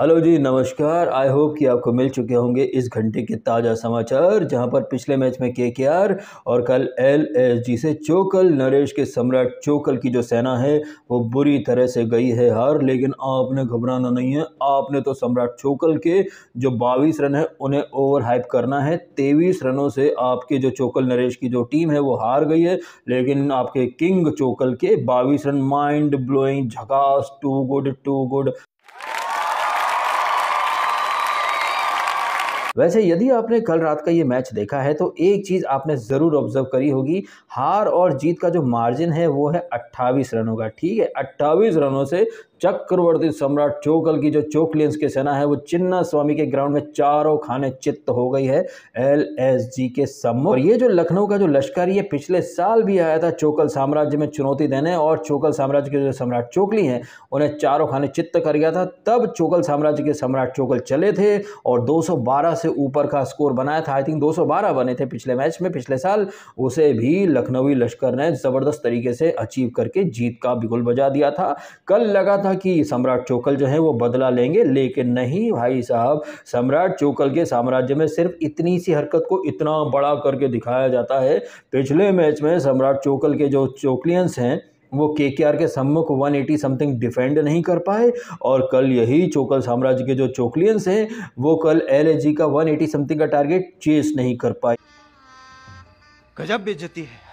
hello जी नमस्कार I hope कि आपको मिल चुके होंगे इस घंटे के ताज़ा समाचार जहां पर पिछले मैच में के के आर और कल एल एस जी से चोकल नरेश के सम्राट चोकल की जो सेना है वो बुरी तरह से गई है हार लेकिन आपने घबराना नहीं है आपने तो सम्राट चोकल के जो 22 रन है उन्हें ओवर हाइप करना है तेईस रनों से आपके जो चोकल नरेश की जो टीम है वो हार गई है लेकिन आपके किंग चोकल के बाईस रन माइंड ब्लोइंग झकास टू गुड टू गुड वैसे यदि आपने कल रात का ये मैच देखा है तो एक चीज़ आपने ज़रूर ऑब्जर्व करी होगी हार और जीत का जो मार्जिन है वो है अट्ठावीस रनों का ठीक है अट्ठावीस रनों से चक्रवर्ती सम्राट चोकल की जो चोकलियंस की सेना है वो चिन्ना स्वामी के ग्राउंड में चारों खाने चित्त हो गई है एल एस जी के सम्मुख और ये जो लखनऊ का जो लश्कर ये पिछले साल भी आया था चोकल साम्राज्य में चुनौती देने और चोकल साम्राज्य के जो सम्राट चोकली हैं उन्हें चारों खाने चित्त कर गया था तब चोकल साम्राज्य के सम्राट चोकल चले थे और दो से से ऊपर का स्कोर बनाया था आई थिंक 212 बने थे पिछले मैच में पिछले साल उसे भी लखनवी लश्कर ने ज़बरदस्त तरीके से अचीव करके जीत का बिगुल बजा दिया था कल लगा था कि सम्राट चोकल जो है वो बदला लेंगे लेकिन नहीं भाई साहब सम्राट चोकल के साम्राज्य में सिर्फ इतनी सी हरकत को इतना बड़ा करके दिखाया जाता है पिछले मैच में सम्राट चोकल के जो चोकलियंस हैं वो के के आर के सम्मुख 180 समथिंग डिफेंड नहीं कर पाए और कल यही चोकल साम्राज्य के जो चोकलियंस हैं वो कल एल का 180 समथिंग का टारगेट चेस नहीं कर पाए गजब बेचती है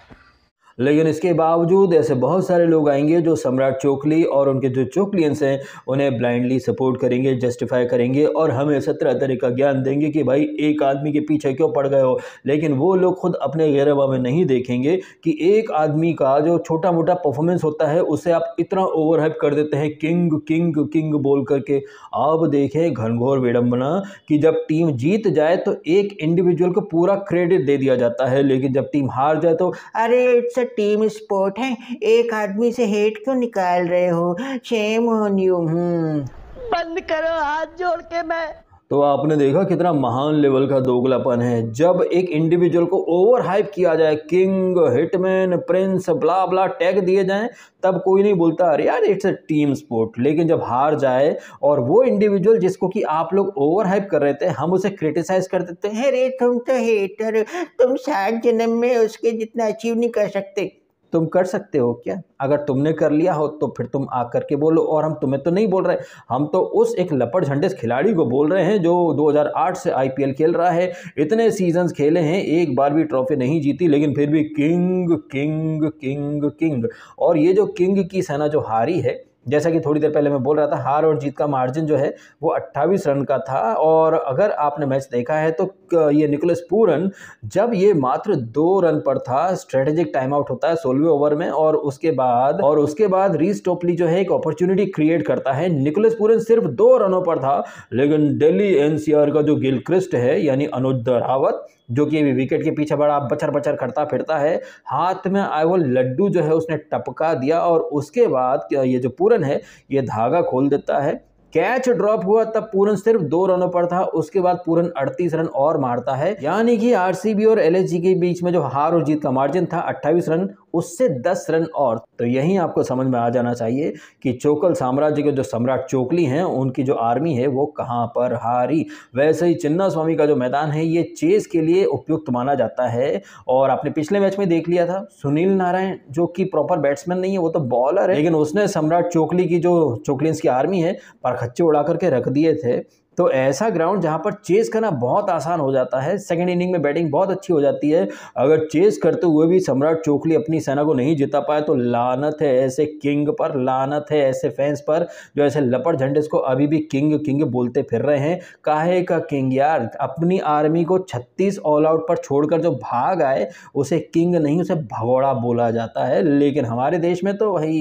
लेकिन इसके बावजूद ऐसे बहुत सारे लोग आएंगे जो सम्राट चोकली और उनके जो चोकलियंस हैं उन्हें ब्लाइंडली सपोर्ट करेंगे जस्टिफाई करेंगे और हमें सत्रह तरह का ज्ञान देंगे कि भाई एक आदमी के पीछे क्यों पड़ गए हो लेकिन वो लोग खुद अपने गैरवा में नहीं देखेंगे कि एक आदमी का जो छोटा मोटा परफॉर्मेंस होता है उसे आप इतना ओवर कर देते हैं किंग किंग किंग बोल करके आप देखें घनघोर विडम्बना कि जब टीम जीत जाए तो एक इंडिविजुअल को पूरा क्रेडिट दे दिया जाता है लेकिन जब टीम हार जाए तो अरे इट्स अ टीम स्पोर्ट है एक आदमी से हेट क्यों निकाल रहे हो शेम ऑन यू बंद करो हाथ जोड़ के मैं तो आपने देखा कितना महान लेवल का दोगलापन है जब एक इंडिविजुअल को ओवर हाइप किया जाए king hitman prince blah blah tag दिए जाएं तब कोई नहीं बोलता अरे यार इट्स अ टीम स्पोर्ट लेकिन जब हार जाए और वो इंडिविजुअल जिसको कि आप लोग ओवर हाइप कर रहे थे हम उसे क्रिटिसाइज कर देते हैं अरे तुम तो हेटर तुम सात जन्म में उसके जितना अचीव नहीं कर सकते तुम कर सकते हो क्या अगर तुमने कर लिया हो तो फिर तुम आ करके बोलो और हम तुम्हें तो नहीं बोल रहे हम तो उस एक लपट झंडे खिलाड़ी को बोल रहे हैं जो 2008 से आईपीएल खेल रहा है इतने सीजन खेले हैं एक बार भी ट्रॉफी नहीं जीती लेकिन फिर भी किंग किंग किंग किंग और ये जो किंग की सेना जो हारी है जैसा कि थोड़ी देर पहले मैं बोल रहा था हार और जीत का मार्जिन जो है वो 28 रन का था और अगर आपने मैच देखा है तो ये निकोलस पूरन जब ये मात्र दो रन पर था स्ट्रेटेजिक टाइम आउट होता है सोलहवें ओवर में और उसके बाद और उसके बाद रीस टोपली जो है एक अपॉर्चुनिटी क्रिएट करता है निकोलस पूरन सिर्फ दो रनों पर था लेकिन डेली एनसीआर का जो गिलक्रिस्ट है यानी अनुद्ध रावत जो कि विकेट के पीछे बड़ा बचर बचर करता फिरता है हाथ में आए वो लड्डू जो है उसने टपका दिया और उसके बाद ये जो पूरन है ये धागा खोल देता है कैच ड्रॉप हुआ तब पूरन सिर्फ दो रनों पर था उसके बाद पूरन 38 रन और मारता है यानी कि आरसीबी और एलएचजी के बीच में जो हार और जीत का मार्जिन था 28 रन उससे दस रन और तो यहीं आपको समझ में आ जाना चाहिए कि चोकल साम्राज्य के जो सम्राट चोकली हैं उनकी जो आर्मी है वो कहाँ पर हारी वैसे ही चिन्ना स्वामी का जो मैदान है ये चेस के लिए उपयुक्त माना जाता है और आपने पिछले मैच में देख लिया था सुनील नारायण जो कि प्रॉपर बैट्समैन नहीं है वो तो बॉलर है लेकिन उसने सम्राट चोकली की जो चोकलिन्स की आर्मी है पर खच्चे उड़ा करके रख दिए थे तो ऐसा ग्राउंड जहाँ पर चेस करना बहुत आसान हो जाता है सेकेंड इनिंग में बैटिंग बहुत अच्छी हो जाती है अगर चेस करते हुए भी सम्राट चोकली अपनी सेना को नहीं जिता पाए तो लानत है ऐसे किंग पर लानत है ऐसे फैंस पर जो ऐसे लपड़ झंडे को अभी भी किंग किंग बोलते फिर रहे हैं काहे का किंग यार अपनी आर्मी को छत्तीस ऑल आउट पर छोड़कर जो भाग आए उसे किंग नहीं उसे भगोड़ा बोला जाता है लेकिन हमारे देश में तो वही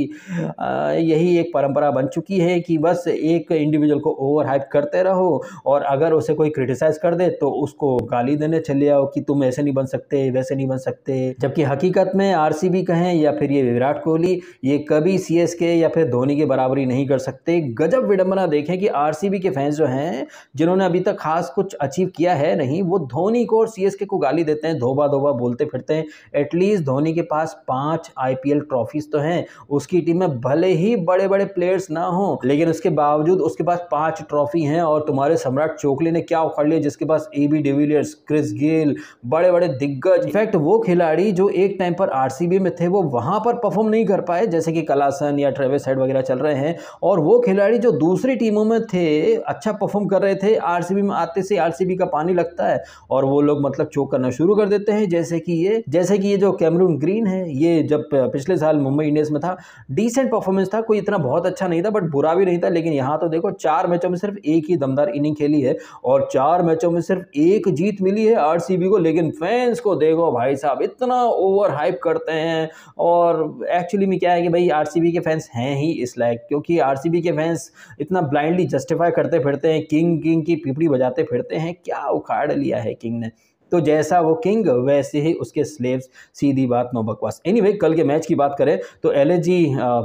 यही एक परंपरा बन चुकी है कि बस एक इंडिविजुअल को ओवर हाइप करते रहो हो और अगर उसे कोई क्रिटिसाइज़ कर दे तो उसको गाली देने चले आओ कि तुम ऐसे नहीं बन सकते वैसे नहीं बन सकते जबकि हकीकत में आर कहें या फिर ये विराट कोहली ये कभी सी या फिर धोनी के बराबरी नहीं कर सकते गजब विडंबना देखें कि आर के फैंस जो हैं जिन्होंने अभी तक खास कुछ अचीव किया है नहीं वो धोनी को और सी को गाली देते हैं धोबा धोबा बोलते फिरते हैं एटलीस्ट धोनी के पास पांच आईपीएल ट्रॉफीज़ तो हैं उसकी टीम में भले ही बड़े बड़े प्लेयर्स ना हो लेकिन उसके बावजूद उसके पास पांच ट्रॉफी हैं और तुम्हारे सम्राट चोकले ने क्या उखाड़ लिया जिसके पास A B de Villiers Chris Gayle बड़े बड़े दिग्गज इनफैक्ट वो खिलाड़ी जो एक टाइम पर आर में थे वो वहाँ पर परफॉर्म नहीं कर पाए जैसे कि कलासन या ट्रेविस हेड वगैरह चल रहे हैं और वो खिलाड़ी जो दूसरी टीमों में थे अच्छा परफॉर्म कर रहे थे आर में आते से आर का पानी लगता है और वो लोग मतलब चोक करना शुरू कर देते हैं जैसे कि ये जैसे कि ये जो कैमरून ग्रीन है ये जब पिछले साल मुंबई इंडियंस में था डिसेंट परफॉर्मेंस था कोई इतना बहुत अच्छा नहीं था बट बुरा भी नहीं था लेकिन यहाँ तो देखो चार मैचों में सिर्फ एक ही दमदार लगातार इनिंग खेली है और चार मैचों में सिर्फ एक जीत मिली है आर को लेकिन फैंस को देखो भाई साहब इतना ओवर हाइप करते हैं और एक्चुअली में क्या है कि भाई आर के फैंस हैं ही इस लाइक क्योंकि आर के फैंस इतना ब्लाइंडली जस्टिफाई करते फिरते हैं किंग किंग की पिपड़ी बजाते फिरते हैं क्या उखाड़ लिया है किंग ने तो जैसा वो किंग वैसे ही उसके स्लेव्स सीधी बात नो बकवास एनीवे anyway, कल के मैच की बात करें तो एल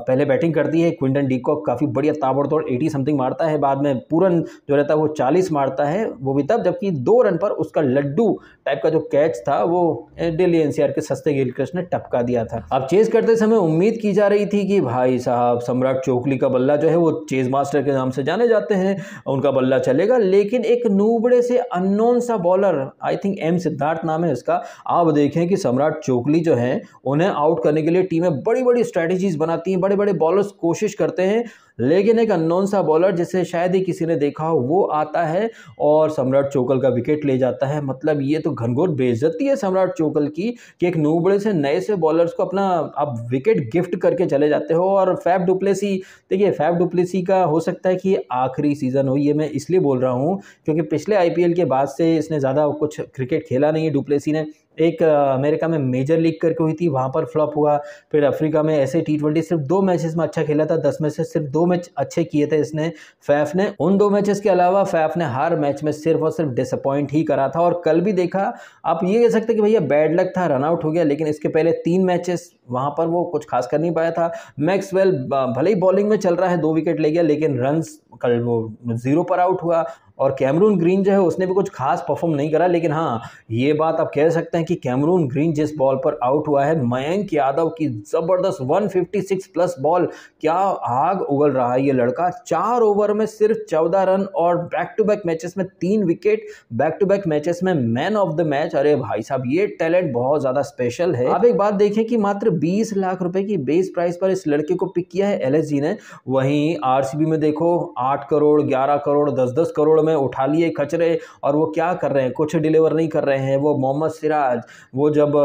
पहले बैटिंग करती है क्विंटन डीकॉक काफ़ी बढ़िया ताबड़तोड़ एटी समथिंग मारता है बाद में पूरन जो रहता है वो चालीस मारता है वो भी तब जबकि दो रन पर उसका लड्डू टाइप का जो कैच था वो दिल्ली एनसीआर के सस्ते गिलक्रिस्ट ने टपका दिया था अब चेज करते समय उम्मीद की जा रही थी कि भाई साहब सम्राट चौकली का बल्ला जो है वो चेज मास्टर के नाम से जाने जाते हैं उनका बल्ला चलेगा लेकिन एक नूबड़े से अननोन सा bowler I think M Siddharth नाम है इसका आप देखें कि सम्राट चोकली जो हैं उन्हें आउट करने के लिए टीमें बड़ी बड़ी स्ट्रैटेजीज बनाती हैं बड़े बड़े बॉलर्स कोशिश करते हैं लेकिन एक अननोन सा बॉलर जिसे शायद ही किसी ने देखा हो वो आता है और सम्राट चोकल का विकेट ले जाता है मतलब ये तो घनघोर बेइज्जती है सम्राट चोकल की कि एक नूबड़े से नए से बॉलर्स को अपना आप विकेट गिफ्ट करके चले जाते हो और फैफ डुप्लेसी देखिए फैफ डुप्लेसी का हो सकता है कि आखिरी सीज़न हो ये मैं इसलिए बोल रहा हूँ क्योंकि पिछले आई के बाद से इसने ज़्यादा कुछ क्रिकेट खेला नहीं है डुप्लेसी ने एक अमेरिका में मेजर लीग करके हुई थी वहाँ पर फ्लॉप हुआ फिर अफ्रीका में ऐसे टी ट्वेंटी सिर्फ दो मैचेस में अच्छा खेला था दस में से सिर्फ दो मैच अच्छे किए थे इसने फैफ ने उन दो मैचेस के अलावा फैफ ने हर मैच में सिर्फ और सिर्फ डिसअपॉइंट ही करा था और कल भी देखा आप ये कह सकते कि भैया बैड लक था रनआउट हो गया लेकिन इसके पहले तीन मैचेस वहाँ पर वो कुछ खास कर नहीं पाया था मैक्सवेल भले ही बॉलिंग में चल रहा है दो विकेट ले गया लेकिन रन कल वो जीरो पर आउट हुआ और कैमरून ग्रीन जो है उसने भी कुछ खास परफॉर्म नहीं करा लेकिन हाँ ये बात आप कह सकते हैं कि कैमरून ग्रीन जिस बॉल पर आउट हुआ है मयंक यादव की ज़बरदस्त 156 प्लस बॉल क्या आग उगल रहा है ये लड़का चार ओवर में सिर्फ चौदह रन और बैक टू बैक मैचेस में तीन wicket back to back matches में मैन ऑफ द मैच अरे भाई साहब ये टैलेंट बहुत ज़्यादा स्पेशल है आप एक बात देखें कि मात्र बीस लाख रुपए की बेस प्राइस पर इस लड़के को पिक किया है एल ने वहीं आर में देखो आठ करोड़ ग्यारह करोड़ दस दस करोड़ में में उठा लिए कचरे और वो क्या कर रहे हैं कुछ डिलीवर नहीं कर रहे हैं वो मोहम्मद सिराज वो जब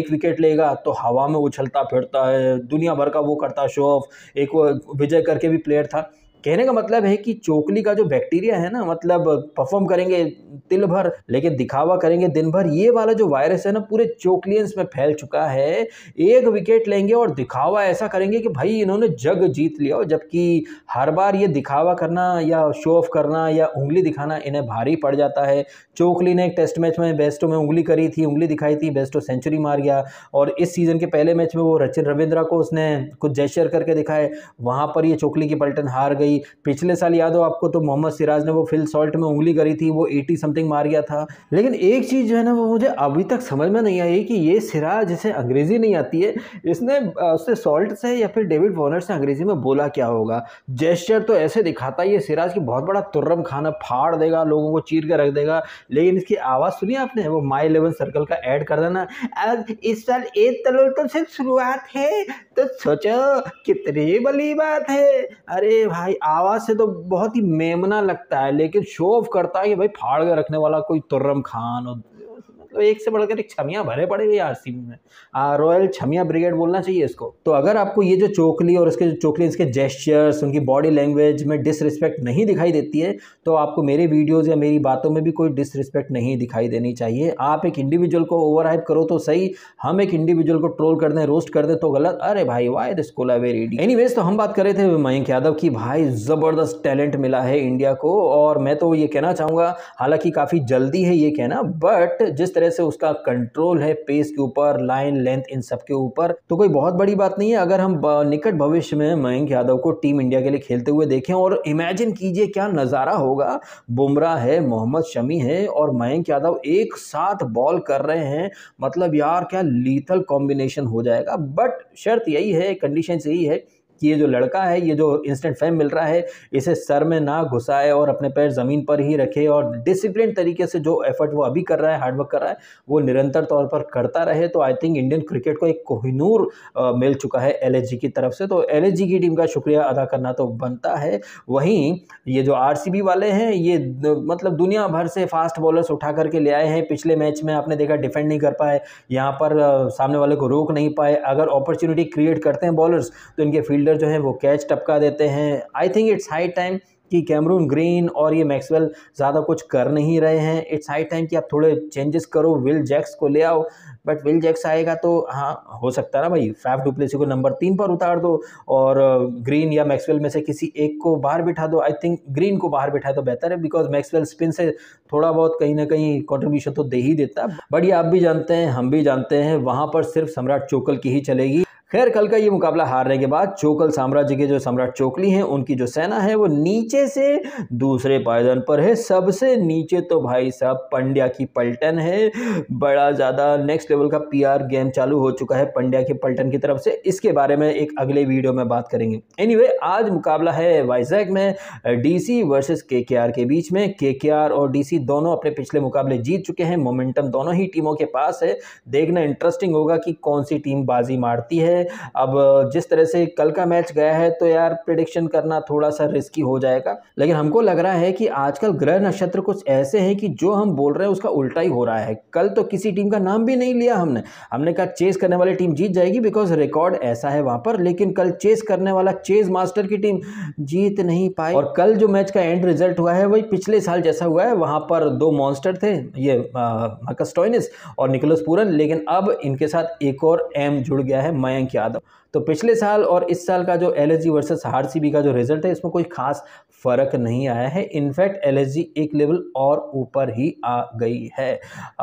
एक विकेट लेगा तो हवा में उछलता फिरता है दुनिया भर का वो करता शो ऑफ एक विजय करके भी प्लेयर था कहने का मतलब है कि चोकली का जो बैक्टीरिया है ना मतलब परफॉर्म करेंगे तिल भर लेकिन दिखावा करेंगे दिन भर ये वाला जो वायरस है ना पूरे चोकलियंस में फैल चुका है एक विकेट लेंगे और दिखावा ऐसा करेंगे कि भाई इन्होंने जग जीत लिया जबकि हर बार ये दिखावा करना या शो ऑफ करना या उंगली दिखाना इन्हें भारी पड़ जाता है चोकली ने एक टेस्ट मैच में बेस्टों में उंगली करी थी उंगली दिखाई थी बेस्टो सेंचुरी मार गया और इस सीज़न के पहले मैच में वो रचिन रविंद्रा को उसने कुछ जेस्चर करके दिखाए वहाँ पर ये चोकली की पलटन हार गई गई पिछले साल याद हो आपको तो मोहम्मद सिराज ने वो फिल सॉल्ट में उंगली करी थी वो एटी समथिंग मार गया था लेकिन एक चीज़ जो है ना वो मुझे अभी तक समझ में नहीं आई कि ये सिराज जिसे अंग्रेज़ी नहीं आती है इसने उससे सॉल्ट से या फिर डेविड वॉर्नर से अंग्रेज़ी में बोला क्या होगा जेस्चर तो ऐसे दिखाता है ये सिराज की बहुत बड़ा तुर्रम खाना फाड़ देगा लोगों को चीर के रख देगा लेकिन इसकी आवाज़ सुनी आपने वो माई इलेवन सर्कल का ऐड कर देना आज इस साल एक तलो तो सिर्फ शुरुआत है तो सोचो कितनी बली बात है अरे भाई आवाज़ से तो बहुत ही मेमना लगता है लेकिन शोफ करता है कि भाई फाड़ के रखने वाला कोई तुर्रम खान और तो एक से बढ़कर एक छमिया भरे पड़े हुए आर में रॉयल छमिया ब्रिगेड बोलना चाहिए इसको तो अगर आपको ये जो चोकली और इसके जो चोकली इसके जेस्चर्स उनकी बॉडी लैंग्वेज में डिसरिस्पेक्ट नहीं दिखाई देती है तो आपको मेरे वीडियोज़ या मेरी बातों में भी कोई डिसरिस्पेक्ट नहीं दिखाई देनी चाहिए आप एक इंडिविजुअल को ओवर करो तो सही हम एक इंडिविजुअल को ट्रोल कर दें रोस्ट कर दें तो गलत अरे भाई वाई दिस कोला वेरी रेडी एनीवेज तो हम बात कर रहे थे मयंक यादव की भाई ज़बरदस्त टैलेंट मिला है इंडिया को और मैं तो ये कहना चाहूँगा हालांकि काफ़ी जल्दी है ये कहना बट जिस तरह तरह से उसका कंट्रोल है पेस के ऊपर लाइन लेंथ इन सब के ऊपर तो कोई बहुत बड़ी बात नहीं है अगर हम निकट भविष्य में मयंक यादव को टीम इंडिया के लिए खेलते हुए देखें और इमेजिन कीजिए क्या नज़ारा होगा बुमराह है मोहम्मद शमी है और मयंक यादव एक साथ बॉल कर रहे हैं मतलब यार क्या लीथल कॉम्बिनेशन हो जाएगा बट शर्त यही है कंडीशन यही है कि ये जो लड़का है ये जो इंस्टेंट फैम मिल रहा है इसे सर में ना घुसाए और अपने पैर ज़मीन पर ही रखे और डिसिप्लिन तरीके से जो एफर्ट वो अभी कर रहा है हार्डवर्क कर रहा है वो निरंतर तौर पर करता रहे तो आई थिंक इंडियन क्रिकेट को एक कोहिनूर मिल चुका है एल की तरफ से तो एल की टीम का शुक्रिया अदा करना तो बनता है वहीं ये जो आर वाले हैं ये मतलब दुनिया भर से फास्ट बॉलर्स उठा करके ले आए हैं पिछले मैच में आपने देखा डिफेंड नहीं कर पाए यहाँ पर सामने वाले को रोक नहीं पाए अगर अपॉर्चुनिटी क्रिएट करते हैं बॉलर्स तो इनके फील्ड फील्डर जो है वो कैच टपका देते हैं I think it's high time कि कैमरून ग्रीन और ये मैक्सवेल ज़्यादा कुछ कर नहीं रहे हैं इट्स हाई टाइम कि आप थोड़े चेंजेस करो विल जैक्स को ले आओ बट विल जैक्स आएगा तो हाँ हो सकता है ना भाई फैफ डुप्लेसी को नंबर तीन पर उतार दो और ग्रीन uh, या मैक्सवेल में से किसी एक को बाहर बिठा दो आई थिंक ग्रीन को बाहर बिठा दो तो बेहतर है बिकॉज मैक्सवेल स्पिन से थोड़ा बहुत कहीं ना कहीं कॉन्ट्रीब्यूशन तो दे ही देता बट ये आप भी जानते हैं हम भी जानते हैं वहाँ पर सिर्फ सम्राट चोकल की ही चलेगी खैर कल का ये मुकाबला हारने के बाद चोकल साम्राज्य के जो सम्राट चोकली हैं उनकी जो सेना है वो नीचे से दूसरे पायदान पर है सबसे नीचे तो भाई साहब पंड्या की पलटन है बड़ा ज़्यादा नेक्स्ट लेवल का पीआर गेम चालू हो चुका है पंड्या की पलटन की तरफ से इसके बारे में एक अगले वीडियो में बात करेंगे एनी anyway, आज मुकाबला है वाइजैक में डीसी वर्सेस के के बीच में के और डी दोनों अपने पिछले मुकाबले जीत चुके हैं मोमेंटम दोनों ही टीमों के पास है देखना इंटरेस्टिंग होगा कि कौन सी टीम बाजी मारती है है अब जिस तरह से कल का मैच गया है तो यार प्रिडिक्शन करना थोड़ा सा रिस्की हो जाएगा लेकिन हमको लग रहा है कि आजकल ग्रह नक्षत्र कुछ ऐसे हैं कि जो हम बोल रहे हैं उसका उल्टा ही हो रहा है कल तो किसी टीम का नाम भी नहीं लिया हमने हमने कहा चेस करने वाली टीम जीत जाएगी बिकॉज रिकॉर्ड ऐसा है वहाँ पर लेकिन कल चेस करने वाला चेस मास्टर की टीम जीत नहीं पाई और कल जो मैच का एंड रिजल्ट हुआ है वही पिछले साल जैसा हुआ है वहाँ पर दो मॉन्स्टर थे ये मकस्टोइनिस और निकोलस पूरन लेकिन अब इनके साथ एक और एम जुड़ गया है मयंक ranqueada तो पिछले साल और इस साल का जो एल वर्सेस आर का जो रिजल्ट है इसमें कोई खास फर्क नहीं आया है इनफैक्ट एल एक लेवल और ऊपर ही आ गई है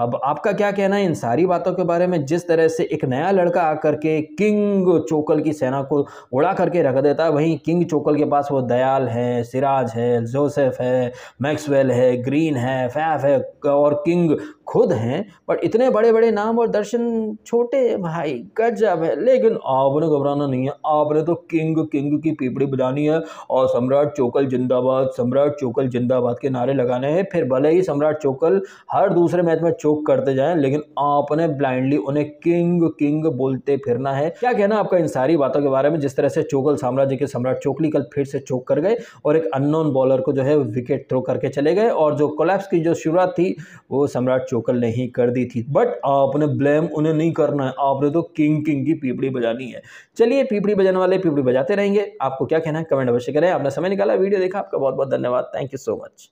अब आपका क्या कहना है इन सारी बातों के बारे में जिस तरह से एक नया लड़का आकर के किंग चोकल की सेना को उड़ा करके रख देता है वहीं किंग चोकल के पास वो दयाल है सिराज है जोसेफ है मैक्सवेल है ग्रीन है फैफ है और किंग खुद हैं पर इतने बड़े बड़े नाम और दर्शन छोटे भाई गजब है लेकिन आवन घबराना नहीं है आपने तो किंग किंग की पीपड़ी बजानी है और सम्राट चोकल जिंदाबाद सम्राट चोकल जिंदाबाद के नारे लगाने हैं फिर भले ही सम्राट चोकल हर दूसरे मैच में चोक करते जाएं लेकिन आपने ब्लाइंडली उन्हें किंग किंग बोलते फिरना है क्या कहना आपका इन सारी बातों के बारे में जिस तरह से चोकल साम्राज्य के सम्राट चोकली कल फिर से चोक कर गए और एक अननोन बॉलर को जो है विकेट थ्रो करके चले गए और जो कोलैप्स की जो शुरुआत थी वो सम्राट चोकल ने ही कर दी थी बट आपने ब्लेम उन्हें नहीं करना है आपने तो किंग किंग की पीपड़ी बजानी है चलिए पीपड़ी बजाने वाले पीपड़ी बजाते रहेंगे आपको क्या कहना है कमेंट अवश्य करें आपने समय निकाला वीडियो देखा आपका बहुत बहुत धन्यवाद थैंक यू सो मच